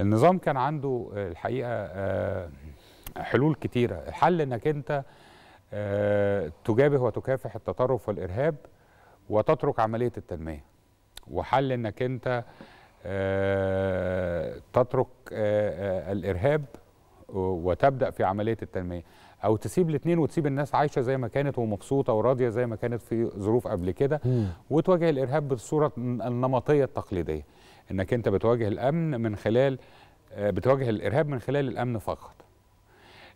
النظام كان عنده آه، الحقيقه آه، حلول كتيره الحل انك انت آه، تجابه وتكافح التطرف والارهاب وتترك عمليه التنميه وحل انك انت تترك الارهاب وتبدا في عمليه التنميه او تسيب الاثنين وتسيب الناس عايشه زي ما كانت ومبسوطه وراضيه زي ما كانت في ظروف قبل كده وتواجه الارهاب بالصوره النمطيه التقليديه انك انت بتواجه الامن من خلال آه، بتواجه الارهاب من خلال الامن فقط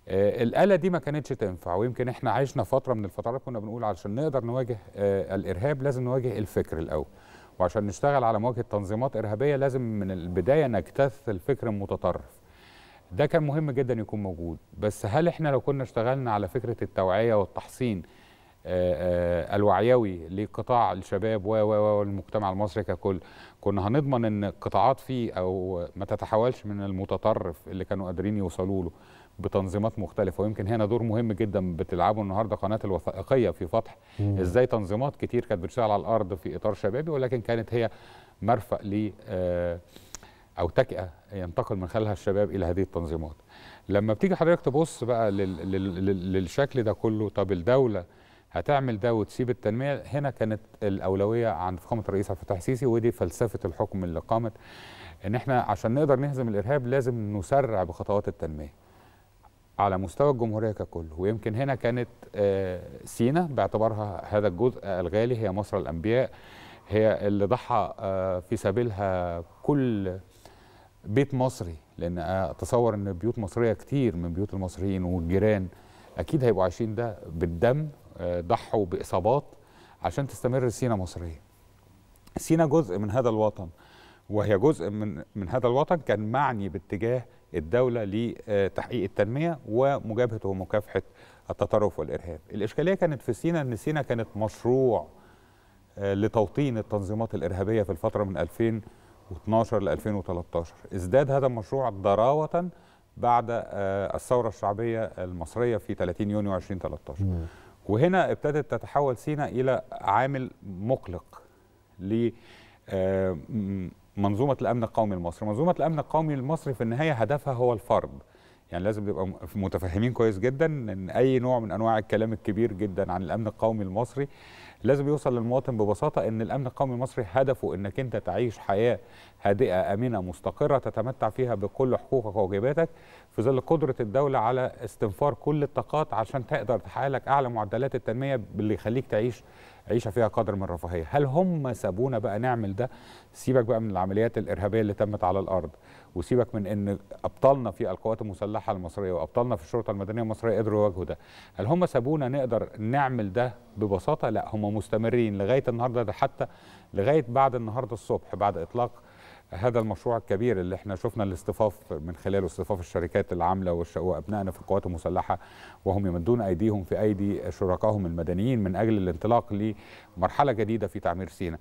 آه، الآلة دي ما كانتش تنفع ويمكن احنا عشنا فترة من الفترات كنا بنقول علشان نقدر نواجه آه، الإرهاب لازم نواجه الفكر الأول وعشان نشتغل على مواجهة تنظيمات إرهابية لازم من البداية نجتث الفكر المتطرف ده كان مهم جدا يكون موجود بس هل احنا لو كنا اشتغلنا على فكرة التوعية والتحصين الوعيوي لقطاع الشباب والمجتمع المصري ككل كنا هنضمن ان القطاعات فيه او ما تتحولش من المتطرف اللي كانوا قادرين يوصلوا له بتنظيمات مختلفه ويمكن هنا دور مهم جدا بتلعبه النهارده قناه الوثائقيه في فتح مم. ازاي تنظيمات كتير كانت بتشتغل على الارض في اطار شبابي ولكن كانت هي مرفق ل آه، او تكئه ينتقل من خلالها الشباب الى هذه التنظيمات لما بتيجي حضرتك تبص بقى للشكل ده كله طب الدوله هتعمل ده وتسيب التنميه هنا كانت الاولويه عند فخامه الرئيس عبد الفتاح السيسي ودي فلسفه الحكم اللي قامت ان احنا عشان نقدر نهزم الارهاب لازم نسرع بخطوات التنميه على مستوى الجمهوريه ككل ويمكن هنا كانت آه، سينا باعتبارها هذا الجزء الغالي هي مصر الانبياء هي اللي ضحى آه، في سبيلها كل بيت مصري لان آه، اتصور ان بيوت مصريه كتير من بيوت المصريين والجيران اكيد هيبقوا عايشين ده بالدم ضحوا باصابات عشان تستمر سينا مصريه. سينا جزء من هذا الوطن وهي جزء من من هذا الوطن كان معني باتجاه الدوله لتحقيق التنميه ومجابهه ومكافحه التطرف والارهاب. الاشكاليه كانت في سينا ان سينا كانت مشروع آه، لتوطين التنظيمات الارهابيه في الفتره من 2012 ل 2013 ازداد هذا المشروع ضراوه بعد آه، الثوره الشعبيه المصريه في 30 يونيو 2013 وهنا ابتدت تتحول سينا إلى عامل مقلق لمنظومة آه، الأمن القومي المصري منظومة الأمن القومي المصري في النهاية هدفها هو الفرد يعني لازم نبقى متفهمين كويس جدا ان اي نوع من انواع الكلام الكبير جدا عن الامن القومي المصري لازم يوصل للمواطن ببساطه ان الامن القومي المصري هدفه انك انت تعيش حياه هادئه امنه مستقره تتمتع فيها بكل حقوقك وواجباتك في ظل قدره الدوله على استنفار كل الطاقات عشان تقدر تحقق لك اعلى معدلات التنميه اللي يخليك تعيش عيشه فيها قدر من الرفاهيه هل هم سابونا بقى نعمل ده سيبك بقى من العمليات الارهابيه اللي تمت على الارض وسيبك من ان ابطالنا في القوات المسلحه المصريه وابطالنا في الشرطه المدنيه المصريه قدروا يواجهوا ده هل هم سابونا نقدر نعمل ده ببساطه لا هم مستمرين لغايه النهارده ده حتى لغايه بعد النهارده الصبح بعد اطلاق هذا المشروع الكبير اللي احنا شفنا الاصطفاف من خلاله اصطفاف الشركات العامله وابنائنا في القوات المسلحه وهم يمدون ايديهم في ايدي شركائهم المدنيين من اجل الانطلاق لمرحله جديده في تعمير سيناء